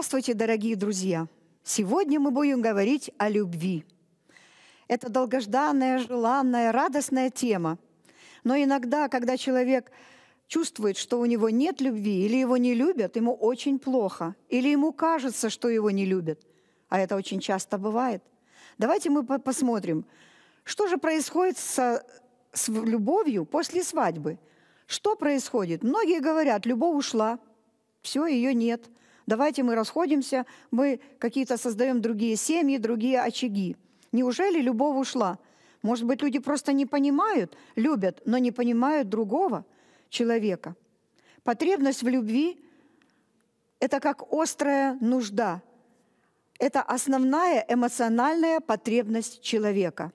Здравствуйте, дорогие друзья! Сегодня мы будем говорить о любви. Это долгожданная, желанная, радостная тема. Но иногда, когда человек чувствует, что у него нет любви или его не любят, ему очень плохо, или ему кажется, что его не любят. А это очень часто бывает. Давайте мы посмотрим, что же происходит со, с любовью после свадьбы. Что происходит? Многие говорят, любовь ушла, все, ее нет давайте мы расходимся, мы какие-то создаем другие семьи, другие очаги. Неужели любовь ушла? Может быть, люди просто не понимают, любят, но не понимают другого человека. Потребность в любви – это как острая нужда. Это основная эмоциональная потребность человека.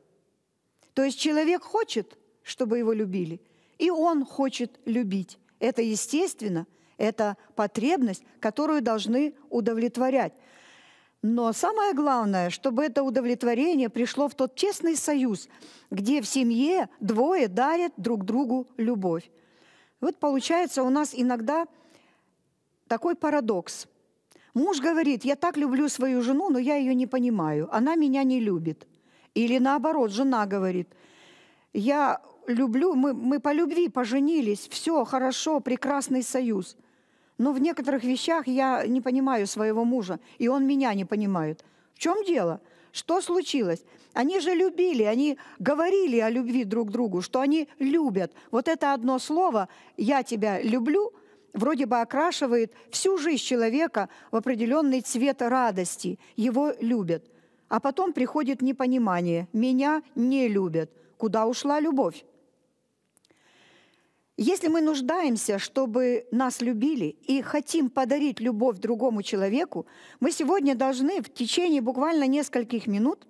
То есть человек хочет, чтобы его любили, и он хочет любить. Это естественно – это потребность, которую должны удовлетворять. Но самое главное, чтобы это удовлетворение пришло в тот честный союз, где в семье двое дарят друг другу любовь. Вот получается у нас иногда такой парадокс. Муж говорит, я так люблю свою жену, но я ее не понимаю, она меня не любит. Или наоборот, жена говорит, я люблю, мы, мы по любви поженились, все хорошо, прекрасный союз. Но в некоторых вещах я не понимаю своего мужа, и он меня не понимает. В чем дело? Что случилось? Они же любили, они говорили о любви друг другу, что они любят. Вот это одно слово «я тебя люблю» вроде бы окрашивает всю жизнь человека в определенный цвет радости. Его любят. А потом приходит непонимание. Меня не любят. Куда ушла любовь? Если мы нуждаемся, чтобы нас любили и хотим подарить любовь другому человеку, мы сегодня должны в течение буквально нескольких минут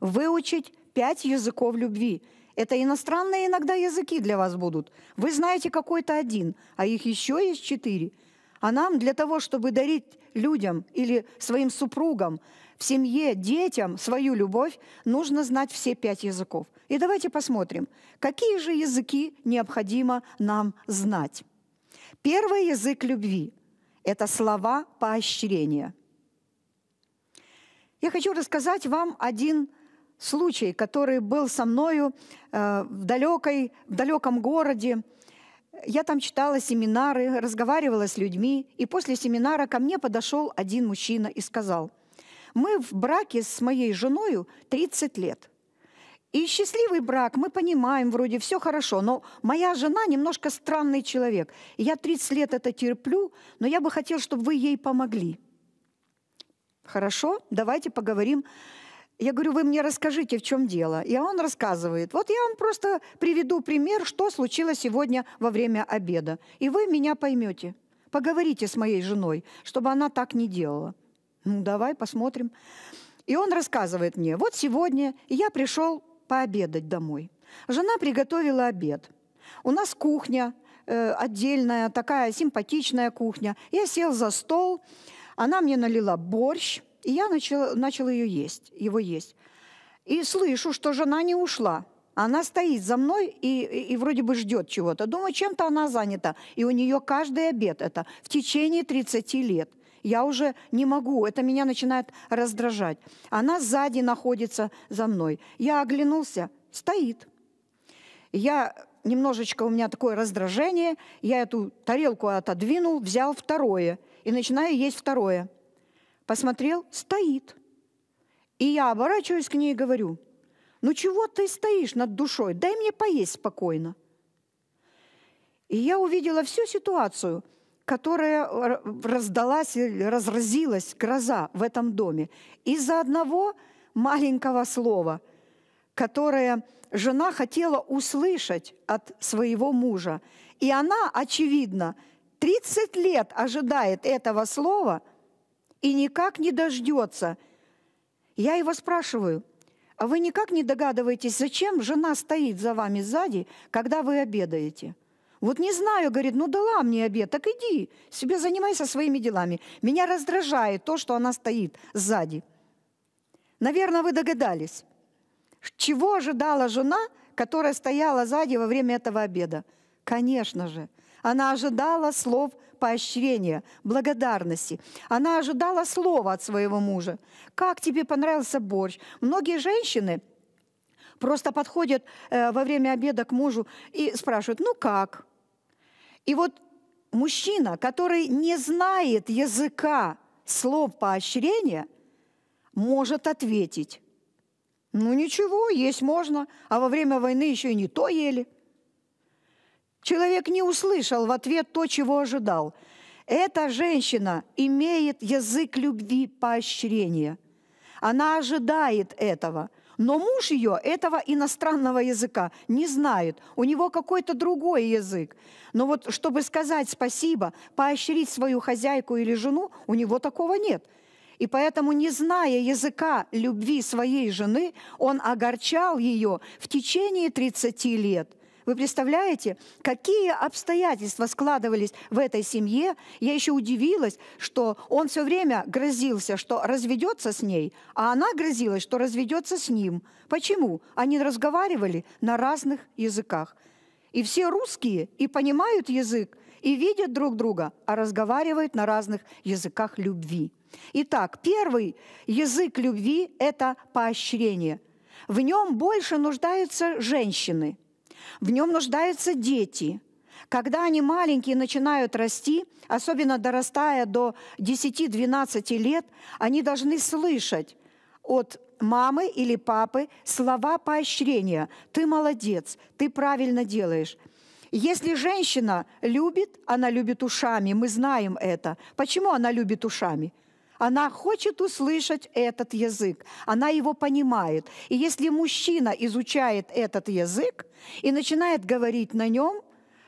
выучить пять языков любви. Это иностранные иногда языки для вас будут. Вы знаете какой-то один, а их еще есть четыре. А нам для того, чтобы дарить людям или своим супругам, в семье, детям свою любовь, нужно знать все пять языков – и давайте посмотрим, какие же языки необходимо нам знать. Первый язык любви – это слова поощрения. Я хочу рассказать вам один случай, который был со мною э, в, далекой, в далеком городе. Я там читала семинары, разговаривала с людьми, и после семинара ко мне подошел один мужчина и сказал, «Мы в браке с моей женой 30 лет. И счастливый брак, мы понимаем, вроде все хорошо, но моя жена немножко странный человек. Я 30 лет это терплю, но я бы хотел, чтобы вы ей помогли. Хорошо, давайте поговорим. Я говорю, вы мне расскажите, в чем дело. И он рассказывает. Вот я вам просто приведу пример, что случилось сегодня во время обеда. И вы меня поймете. Поговорите с моей женой, чтобы она так не делала. Ну, давай посмотрим. И он рассказывает мне, вот сегодня я пришел пообедать домой. Жена приготовила обед. У нас кухня э, отдельная, такая симпатичная кухня. Я сел за стол, она мне налила борщ, и я начал, начал ее есть, его есть. И слышу, что жена не ушла. Она стоит за мной и, и, и вроде бы ждет чего-то. Думаю, чем-то она занята. И у нее каждый обед это в течение 30 лет я уже не могу, это меня начинает раздражать. Она сзади находится за мной. Я оглянулся, стоит. Я немножечко, у меня такое раздражение, я эту тарелку отодвинул, взял второе и начинаю есть второе. Посмотрел, стоит. И я оборачиваюсь к ней и говорю, ну чего ты стоишь над душой, дай мне поесть спокойно. И я увидела всю ситуацию – которая э, раздалась разразилась гроза в этом доме. Из-за одного маленького слова, которое жена хотела услышать от своего мужа. И она, очевидно, 30 лет ожидает этого слова и никак не дождется. Я его спрашиваю, а вы никак не догадываетесь, зачем жена стоит за вами сзади, когда вы обедаете – вот не знаю, говорит, ну дала мне обед, так иди, себе занимайся своими делами. Меня раздражает то, что она стоит сзади. Наверное, вы догадались, чего ожидала жена, которая стояла сзади во время этого обеда? Конечно же, она ожидала слов поощрения, благодарности. Она ожидала слова от своего мужа. «Как тебе понравился борщ?» Многие женщины просто подходят э, во время обеда к мужу и спрашивают, «Ну как?» И вот мужчина, который не знает языка слов поощрения, может ответить, ну ничего, есть можно, а во время войны еще и не то ели. Человек не услышал в ответ то, чего ожидал. Эта женщина имеет язык любви поощрения. Она ожидает этого – но муж ее этого иностранного языка не знает. У него какой-то другой язык. Но вот чтобы сказать спасибо, поощрить свою хозяйку или жену, у него такого нет. И поэтому, не зная языка любви своей жены, он огорчал ее в течение 30 лет – вы представляете, какие обстоятельства складывались в этой семье? Я еще удивилась, что он все время грозился, что разведется с ней, а она грозилась, что разведется с ним. Почему? Они разговаривали на разных языках. И все русские и понимают язык, и видят друг друга, а разговаривают на разных языках любви. Итак, первый язык любви – это поощрение. В нем больше нуждаются женщины. В нем нуждаются дети. Когда они маленькие начинают расти, особенно дорастая до 10-12 лет, они должны слышать от мамы или папы слова поощрения. Ты молодец, ты правильно делаешь. Если женщина любит, она любит ушами, мы знаем это. Почему она любит ушами? Она хочет услышать этот язык, она его понимает. И если мужчина изучает этот язык и начинает говорить на нем,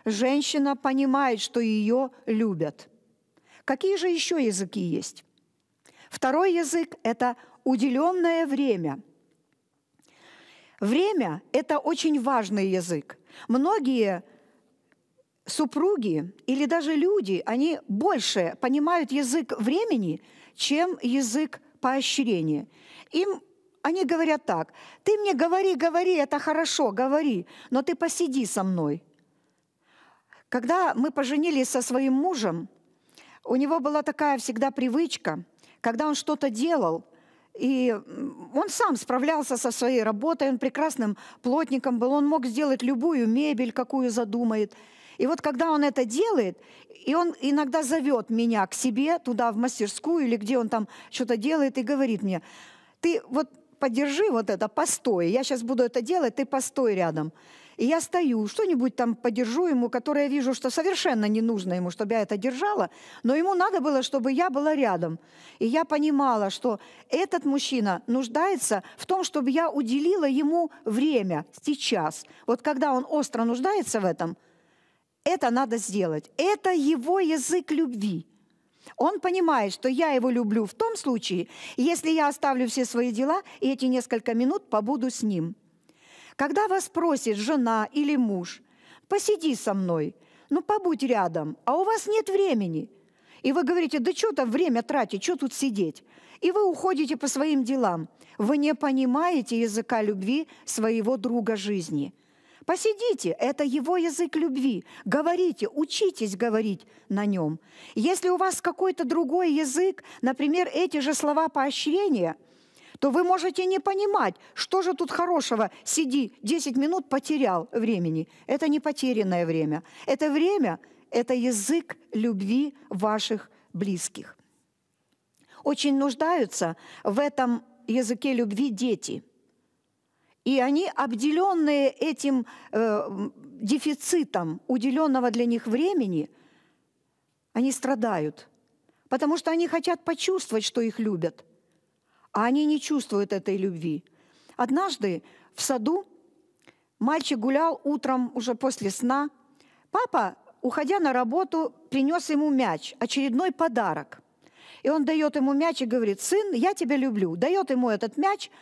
женщина понимает, что ее любят. Какие же еще языки есть? Второй язык – это уделенное время. Время – это очень важный язык. Многие супруги или даже люди, они больше понимают язык времени, чем язык поощрения. Им они говорят так, ты мне говори, говори, это хорошо, говори, но ты посиди со мной. Когда мы поженились со своим мужем, у него была такая всегда привычка, когда он что-то делал, и он сам справлялся со своей работой, он прекрасным плотником был, он мог сделать любую мебель, какую задумает – и вот когда он это делает, и он иногда зовет меня к себе туда, в мастерскую, или где он там что-то делает, и говорит мне, ты вот подержи вот это, постой, я сейчас буду это делать, ты постой рядом. И я стою, что-нибудь там подержу ему, которое я вижу, что совершенно не нужно ему, чтобы я это держала, но ему надо было, чтобы я была рядом. И я понимала, что этот мужчина нуждается в том, чтобы я уделила ему время сейчас. Вот когда он остро нуждается в этом – это надо сделать. Это его язык любви. Он понимает, что я его люблю в том случае, если я оставлю все свои дела и эти несколько минут побуду с ним. Когда вас просит жена или муж, посиди со мной, ну побудь рядом, а у вас нет времени. И вы говорите, да что там время тратить, что тут сидеть? И вы уходите по своим делам. Вы не понимаете языка любви своего друга жизни – Посидите, это его язык любви. Говорите, учитесь говорить на нем. Если у вас какой-то другой язык, например, эти же слова поощрения, то вы можете не понимать, что же тут хорошего, сиди 10 минут, потерял времени. Это не потерянное время. Это время, это язык любви ваших близких. Очень нуждаются в этом языке любви дети – и они, обделенные этим э, дефицитом уделенного для них времени, они страдают, потому что они хотят почувствовать, что их любят, а они не чувствуют этой любви. Однажды в саду мальчик гулял утром уже после сна. Папа, уходя на работу, принес ему мяч, очередной подарок. И он дает ему мяч и говорит, сын, я тебя люблю. Дает ему этот мяч –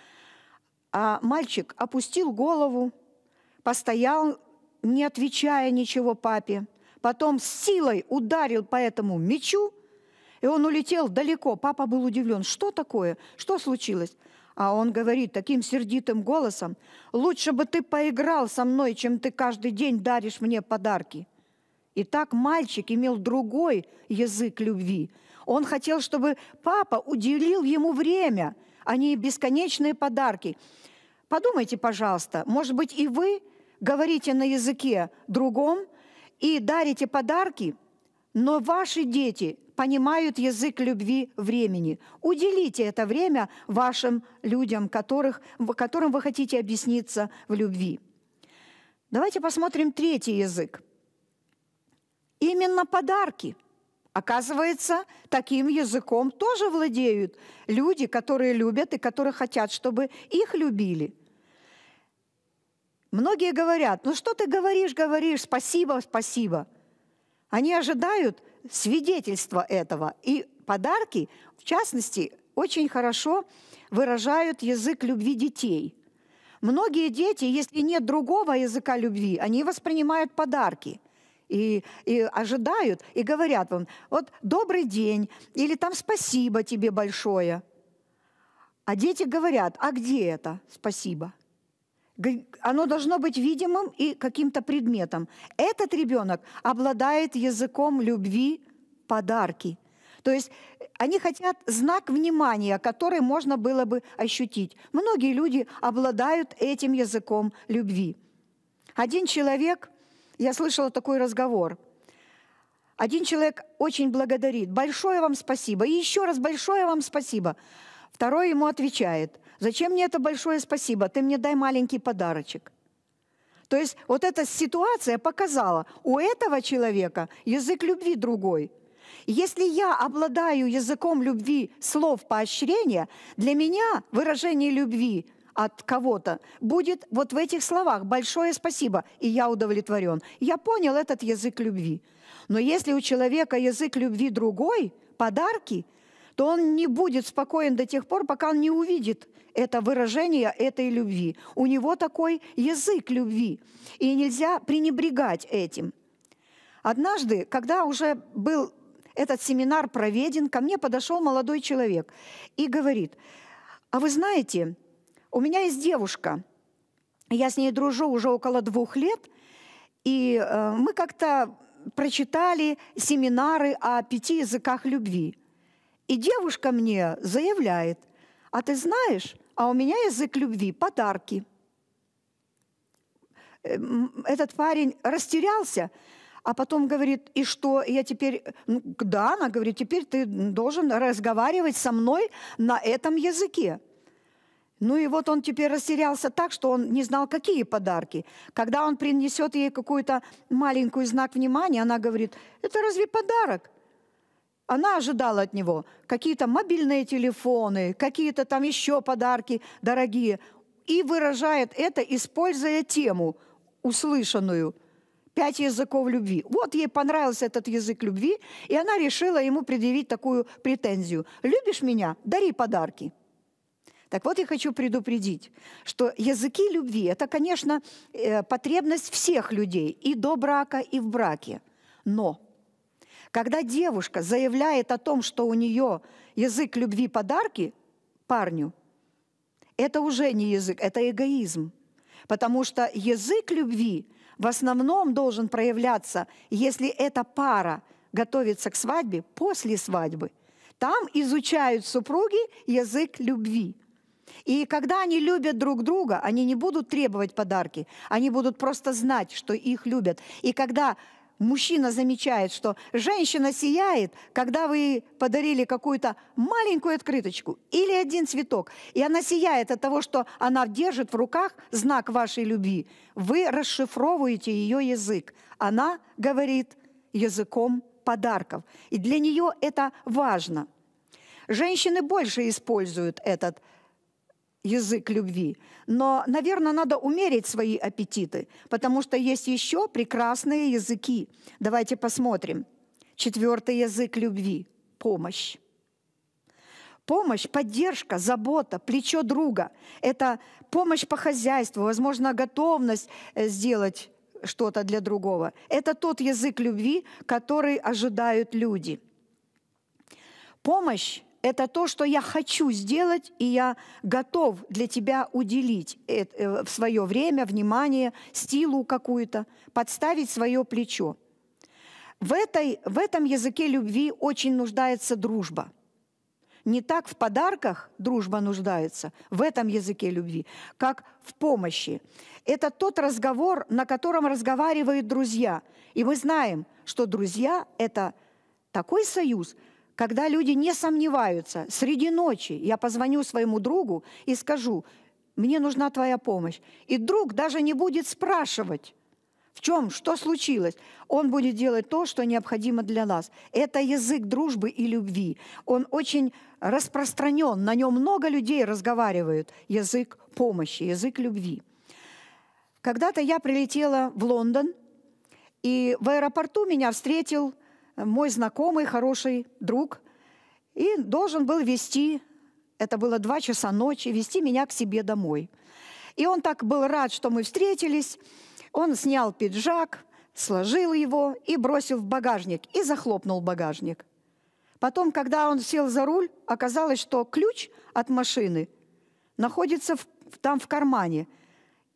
а мальчик опустил голову, постоял, не отвечая ничего папе, потом с силой ударил по этому мечу, и он улетел далеко. Папа был удивлен. Что такое? Что случилось? А он говорит таким сердитым голосом, «Лучше бы ты поиграл со мной, чем ты каждый день даришь мне подарки». И так мальчик имел другой язык любви. Он хотел, чтобы папа уделил ему время, а не бесконечные подарки. Подумайте, пожалуйста, может быть, и вы говорите на языке другом и дарите подарки, но ваши дети понимают язык любви времени. Уделите это время вашим людям, которых, которым вы хотите объясниться в любви. Давайте посмотрим третий язык. Именно подарки. Оказывается, таким языком тоже владеют люди, которые любят и которые хотят, чтобы их любили. Многие говорят, ну что ты говоришь, говоришь, спасибо, спасибо. Они ожидают свидетельства этого. И подарки, в частности, очень хорошо выражают язык любви детей. Многие дети, если нет другого языка любви, они воспринимают подарки – и, и ожидают, и говорят вам, вот добрый день, или там спасибо тебе большое. А дети говорят, а где это спасибо? оно должно быть видимым и каким-то предметом. Этот ребенок обладает языком любви, подарки. То есть э, они хотят знак внимания, который можно было бы ощутить. Многие люди обладают этим языком любви. Один человек, я слышала такой разговор, один человек очень благодарит, большое вам спасибо, и еще раз большое вам спасибо. Второй ему отвечает, Зачем мне это большое спасибо? Ты мне дай маленький подарочек. То есть вот эта ситуация показала, у этого человека язык любви другой. Если я обладаю языком любви слов поощрения, для меня выражение любви от кого-то будет вот в этих словах «большое спасибо» и «я удовлетворен». Я понял этот язык любви. Но если у человека язык любви другой, подарки, то он не будет спокоен до тех пор, пока он не увидит это выражение этой любви. У него такой язык любви, и нельзя пренебрегать этим. Однажды, когда уже был этот семинар проведен, ко мне подошел молодой человек и говорит, а вы знаете, у меня есть девушка, я с ней дружу уже около двух лет, и э, мы как-то прочитали семинары о пяти языках любви. И девушка мне заявляет, а ты знаешь, а у меня язык любви – подарки. Эм, этот парень растерялся, а потом говорит, и что, я теперь, ну, да, она говорит, теперь ты должен разговаривать со мной на этом языке. Ну и вот он теперь растерялся так, что он не знал, какие подарки. Когда он принесет ей какой-то маленький знак внимания, она говорит, это разве подарок? она ожидала от него какие-то мобильные телефоны, какие-то там еще подарки дорогие. И выражает это, используя тему, услышанную. Пять языков любви. Вот ей понравился этот язык любви, и она решила ему предъявить такую претензию. «Любишь меня? Дари подарки». Так вот, я хочу предупредить, что языки любви – это, конечно, э, потребность всех людей и до брака, и в браке. Но – когда девушка заявляет о том, что у нее язык любви подарки парню, это уже не язык, это эгоизм. Потому что язык любви в основном должен проявляться, если эта пара готовится к свадьбе после свадьбы. Там изучают супруги язык любви. И когда они любят друг друга, они не будут требовать подарки, они будут просто знать, что их любят. И когда мужчина замечает, что женщина сияет, когда вы подарили какую-то маленькую открыточку или один цветок, и она сияет от того, что она держит в руках знак вашей любви, вы расшифровываете ее язык. Она говорит языком подарков. И для нее это важно. Женщины больше используют этот язык любви. Но, наверное, надо умерить свои аппетиты, потому что есть еще прекрасные языки. Давайте посмотрим. Четвертый язык любви – помощь. Помощь, поддержка, забота, плечо друга – это помощь по хозяйству, возможно, готовность э, сделать что-то для другого. Это тот язык любви, который ожидают люди. Помощь это то, что я хочу сделать, и я готов для тебя уделить э, в свое время, внимание, стилу какую-то, подставить свое плечо. В, этой, в этом языке любви очень нуждается дружба. Не так в подарках дружба нуждается, в этом языке любви, как в помощи. Это тот разговор, на котором разговаривают друзья. И мы знаем, что друзья – это такой союз – когда люди не сомневаются, среди ночи я позвоню своему другу и скажу, мне нужна твоя помощь. И друг даже не будет спрашивать, в чем, что случилось. Он будет делать то, что необходимо для нас. Это язык дружбы и любви. Он очень распространен, на нем много людей разговаривают. Язык помощи, язык любви. Когда-то я прилетела в Лондон, и в аэропорту меня встретил мой знакомый, хороший друг, и должен был вести, это было два часа ночи, вести меня к себе домой. И он так был рад, что мы встретились. Он снял пиджак, сложил его и бросил в багажник, и захлопнул багажник. Потом, когда он сел за руль, оказалось, что ключ от машины находится в, там в кармане.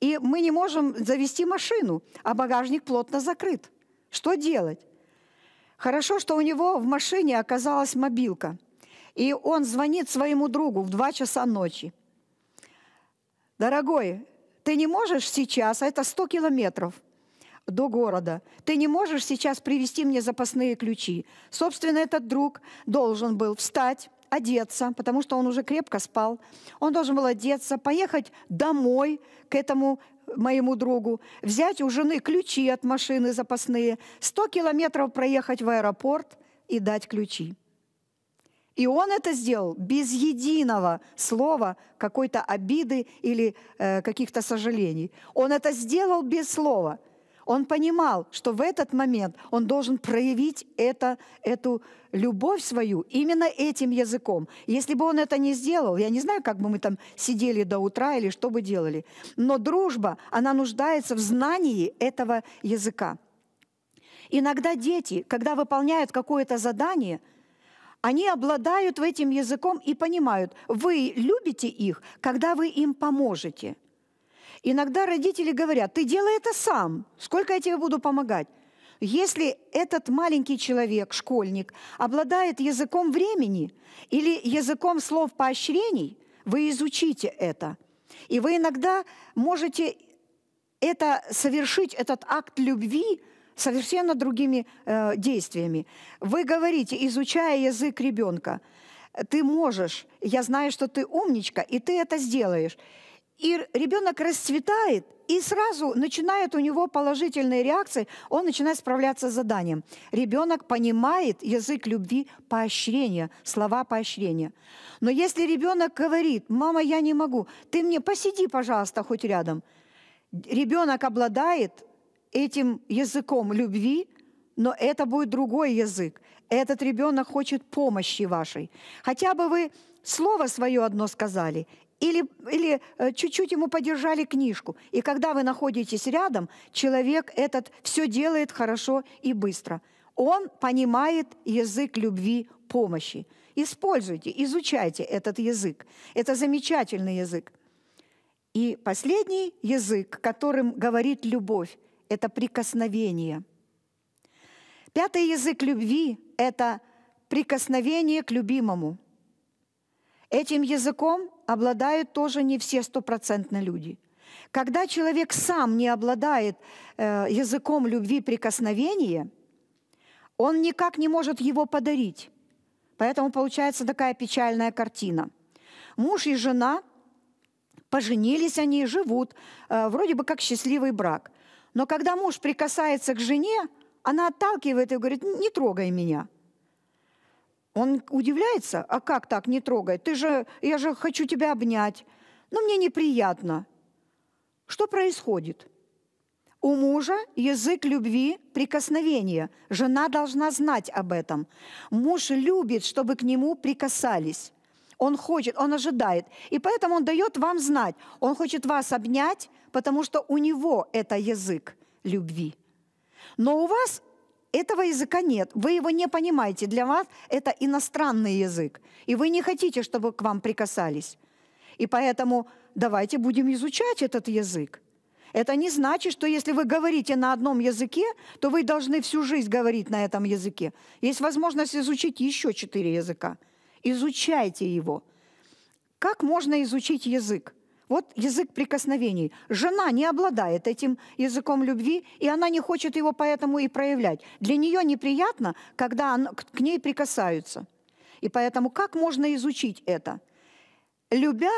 И мы не можем завести машину, а багажник плотно закрыт. Что делать? Хорошо, что у него в машине оказалась мобилка. И он звонит своему другу в 2 часа ночи. «Дорогой, ты не можешь сейчас, а это 100 километров до города, ты не можешь сейчас привезти мне запасные ключи». Собственно, этот друг должен был встать, одеться, потому что он уже крепко спал. Он должен был одеться, поехать домой к этому моему другу, взять у жены ключи от машины запасные, 100 километров проехать в аэропорт и дать ключи. И он это сделал без единого слова какой-то обиды или э, каких-то сожалений. Он это сделал без слова – он понимал, что в этот момент он должен проявить это, эту любовь свою именно этим языком. Если бы он это не сделал, я не знаю, как бы мы там сидели до утра или что бы делали, но дружба, она нуждается в знании этого языка. Иногда дети, когда выполняют какое-то задание – они обладают этим языком и понимают, вы любите их, когда вы им поможете. Иногда родители говорят, ты делай это сам, сколько я тебе буду помогать. Если этот маленький человек, школьник, обладает языком времени или языком слов поощрений, вы изучите это. И вы иногда можете это совершить, этот акт любви, совершенно другими э, действиями. Вы говорите, изучая язык ребенка, ты можешь, я знаю, что ты умничка, и ты это сделаешь и ребенок расцветает, и сразу начинает у него положительные реакции, он начинает справляться с заданием. Ребенок понимает язык любви поощрения, слова поощрения. Но если ребенок говорит, мама, я не могу, ты мне посиди, пожалуйста, хоть рядом. Ребенок обладает этим языком любви, но это будет другой язык. Этот ребенок хочет помощи вашей. Хотя бы вы слово свое одно сказали, или, или э, чуть-чуть ему подержали книжку. И когда вы находитесь рядом, человек этот все делает хорошо и быстро. Он понимает язык любви, помощи. Используйте, изучайте этот язык. Это замечательный язык. И последний язык, которым говорит любовь, это прикосновение. Пятый язык любви – это прикосновение к любимому. Этим языком обладают тоже не все стопроцентно люди. Когда человек сам не обладает э, языком любви прикосновения, он никак не может его подарить. Поэтому получается такая печальная картина. Муж и жена поженились, они живут, э, вроде бы как счастливый брак. Но когда муж прикасается к жене, она отталкивает и говорит, не трогай меня – он удивляется, а как так, не трогай? Ты же, я же хочу тебя обнять. Но мне неприятно. Что происходит? У мужа язык любви – прикосновение. Жена должна знать об этом. Муж любит, чтобы к нему прикасались. Он хочет, он ожидает. И поэтому он дает вам знать. Он хочет вас обнять, потому что у него это язык любви. Но у вас этого языка нет, вы его не понимаете, для вас это иностранный язык, и вы не хотите, чтобы к вам прикасались. И поэтому давайте будем изучать этот язык. Это не значит, что если вы говорите на одном языке, то вы должны всю жизнь говорить на этом языке. Есть возможность изучить еще четыре языка. Изучайте его. Как можно изучить язык? Вот язык прикосновений. Жена не обладает этим языком любви, и она не хочет его поэтому и проявлять. Для нее неприятно, когда к ней прикасаются. И поэтому как можно изучить это? Любя,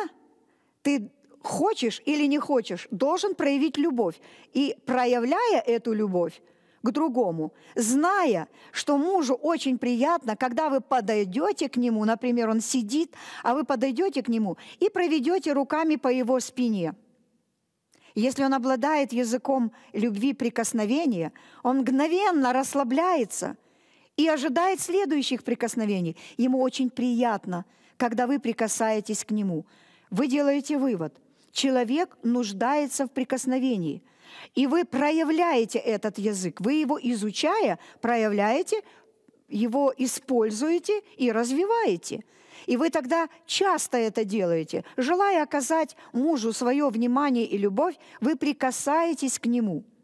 ты хочешь или не хочешь, должен проявить любовь. И проявляя эту любовь, к другому, зная, что мужу очень приятно, когда вы подойдете к нему, например, он сидит, а вы подойдете к нему и проведете руками по его спине. Если он обладает языком любви прикосновения, он мгновенно расслабляется и ожидает следующих прикосновений. Ему очень приятно, когда вы прикасаетесь к нему. Вы делаете вывод – человек нуждается в прикосновении – и вы проявляете этот язык, вы его изучая, проявляете, его используете и развиваете. И вы тогда часто это делаете. Желая оказать мужу свое внимание и любовь, вы прикасаетесь к нему –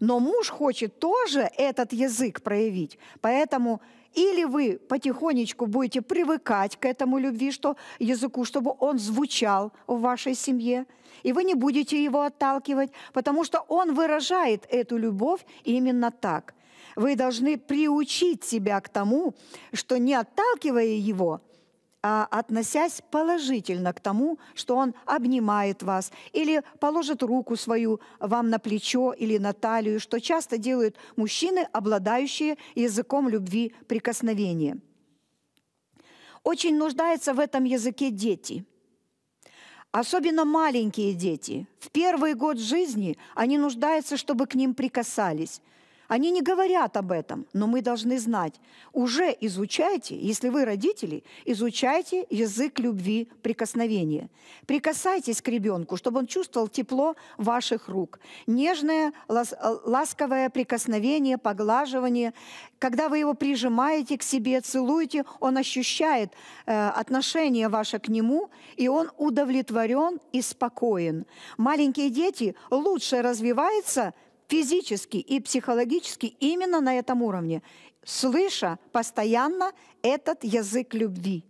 но муж хочет тоже этот язык проявить. Поэтому или вы потихонечку будете привыкать к этому любви, что, языку, чтобы он звучал в вашей семье, и вы не будете его отталкивать, потому что он выражает эту любовь именно так. Вы должны приучить себя к тому, что не отталкивая его, а относясь положительно к тому, что он обнимает вас или положит руку свою вам на плечо или на талию, что часто делают мужчины, обладающие языком любви прикосновения. Очень нуждаются в этом языке дети – Особенно маленькие дети. В первый год жизни они нуждаются, чтобы к ним прикасались, они не говорят об этом, но мы должны знать. Уже изучайте, если вы родители, изучайте язык любви прикосновения. Прикасайтесь к ребенку, чтобы он чувствовал тепло ваших рук. Нежное, ласковое прикосновение, поглаживание. Когда вы его прижимаете к себе, целуете, он ощущает э, отношение ваше к нему, и он удовлетворен и спокоен. Маленькие дети лучше развиваются – физически и психологически именно на этом уровне, слыша постоянно этот язык любви.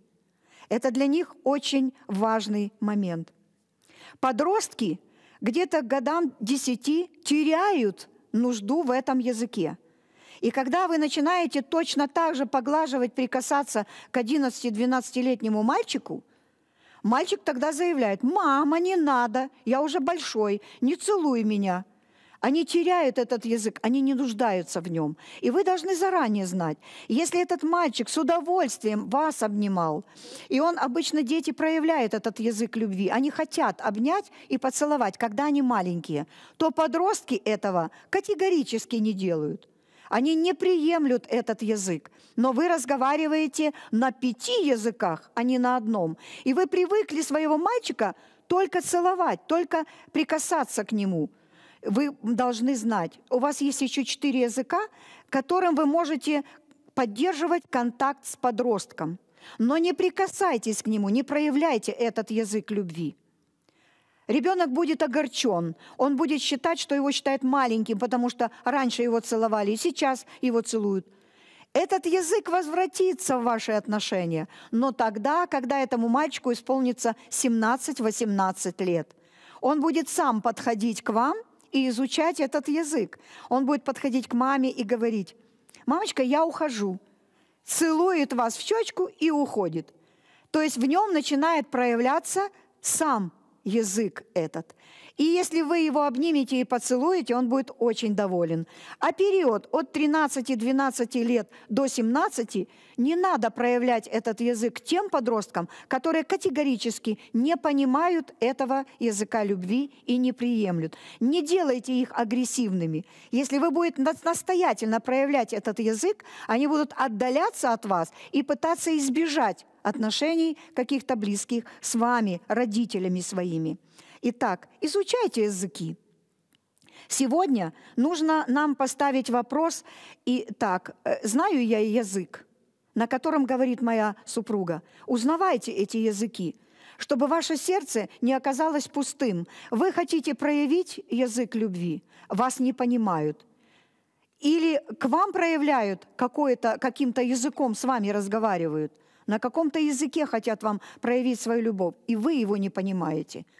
Это для них очень важный момент. Подростки где-то к годам 10 теряют нужду в этом языке. И когда вы начинаете точно так же поглаживать, прикасаться к 11-12-летнему мальчику, мальчик тогда заявляет, «Мама, не надо, я уже большой, не целуй меня». Они теряют этот язык, они не нуждаются в нем. И вы должны заранее знать, если этот мальчик с удовольствием вас обнимал, и он обычно дети проявляют этот язык любви, они хотят обнять и поцеловать, когда они маленькие, то подростки этого категорически не делают. Они не приемлют этот язык. Но вы разговариваете на пяти языках, а не на одном. И вы привыкли своего мальчика только целовать, только прикасаться к нему – вы должны знать. У вас есть еще четыре языка, которым вы можете поддерживать контакт с подростком. Но не прикасайтесь к нему, не проявляйте этот язык любви. Ребенок будет огорчен, он будет считать, что его считают маленьким, потому что раньше его целовали, и сейчас его целуют. Этот язык возвратится в ваши отношения, но тогда, когда этому мальчику исполнится 17-18 лет. Он будет сам подходить к вам – и изучать этот язык. Он будет подходить к маме и говорить, «Мамочка, я ухожу», целует вас в щечку и уходит. То есть в нем начинает проявляться сам язык этот. И если вы его обнимете и поцелуете, он будет очень доволен. А период от 13-12 лет до 17 не надо проявлять этот язык тем подросткам, которые категорически не понимают этого языка любви и не приемлют. Не делайте их агрессивными. Если вы будете настоятельно проявлять этот язык, они будут отдаляться от вас и пытаться избежать отношений каких-то близких с вами, родителями своими. Итак, изучайте языки. Сегодня нужно нам поставить вопрос, и так, э, знаю я язык, на котором говорит моя супруга, узнавайте эти языки, чтобы ваше сердце не оказалось пустым. Вы хотите проявить язык любви, вас не понимают. Или к вам проявляют каким-то языком, с вами разговаривают, на каком-то языке хотят вам проявить свою любовь, и вы его не понимаете –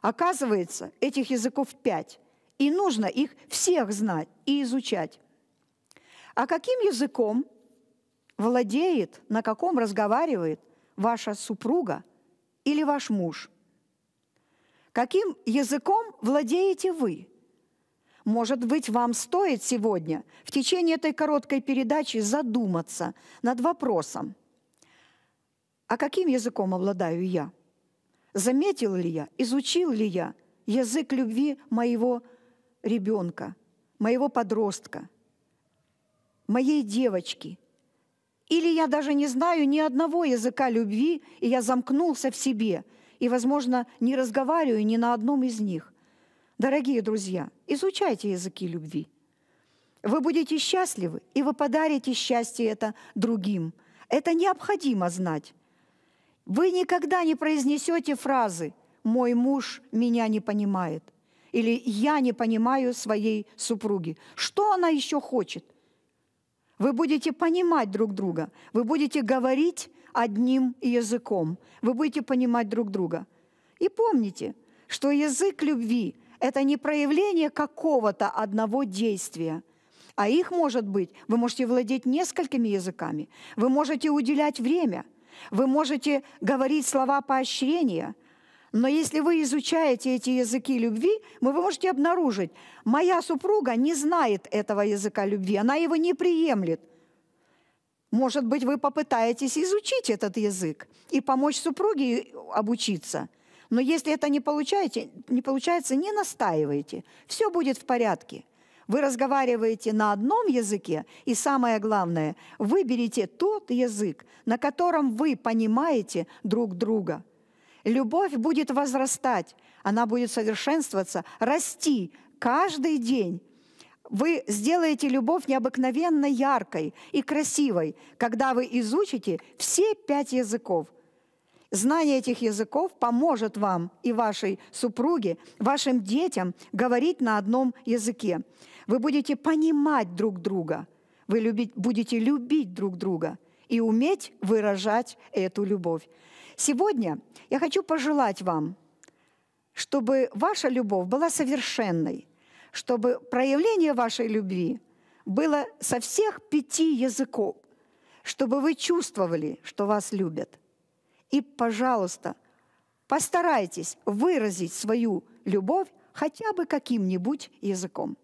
Оказывается, этих языков пять, и нужно их всех знать и изучать. А каким языком владеет, на каком разговаривает ваша супруга или ваш муж? Каким языком владеете вы? Может быть, вам стоит сегодня в течение этой короткой передачи задуматься над вопросом, а каким языком обладаю я? Заметил ли я, изучил ли я язык любви моего ребенка, моего подростка, моей девочки? Или я даже не знаю ни одного языка любви, и я замкнулся в себе, и, возможно, не разговариваю ни на одном из них. Дорогие друзья, изучайте языки любви. Вы будете счастливы, и вы подарите счастье это другим. Это необходимо знать. Вы никогда не произнесете фразы «мой муж меня не понимает» или «я не понимаю своей супруги». Что она еще хочет? Вы будете понимать друг друга, вы будете говорить одним языком, вы будете понимать друг друга. И помните, что язык любви – это не проявление какого-то одного действия – а их может быть, вы можете владеть несколькими языками, вы можете уделять время – вы можете говорить слова поощрения, но если вы изучаете эти языки любви, вы можете обнаружить, моя супруга не знает этого языка любви, она его не приемлет. Может быть, вы попытаетесь изучить этот язык и помочь супруге обучиться. Но если это не, получаете, не получается, не настаивайте. Все будет в порядке – вы разговариваете на одном языке, и самое главное, выберите тот язык, на котором вы понимаете друг друга. Любовь будет возрастать, она будет совершенствоваться, расти каждый день. Вы сделаете любовь необыкновенно яркой и красивой, когда вы изучите все пять языков. Знание этих языков поможет вам и вашей супруге, вашим детям говорить на одном языке. Вы будете понимать друг друга, вы любить, будете любить друг друга и уметь выражать эту любовь. Сегодня я хочу пожелать вам, чтобы ваша любовь была совершенной, чтобы проявление вашей любви было со всех пяти языков, чтобы вы чувствовали, что вас любят – и, пожалуйста, постарайтесь выразить свою любовь хотя бы каким-нибудь языком.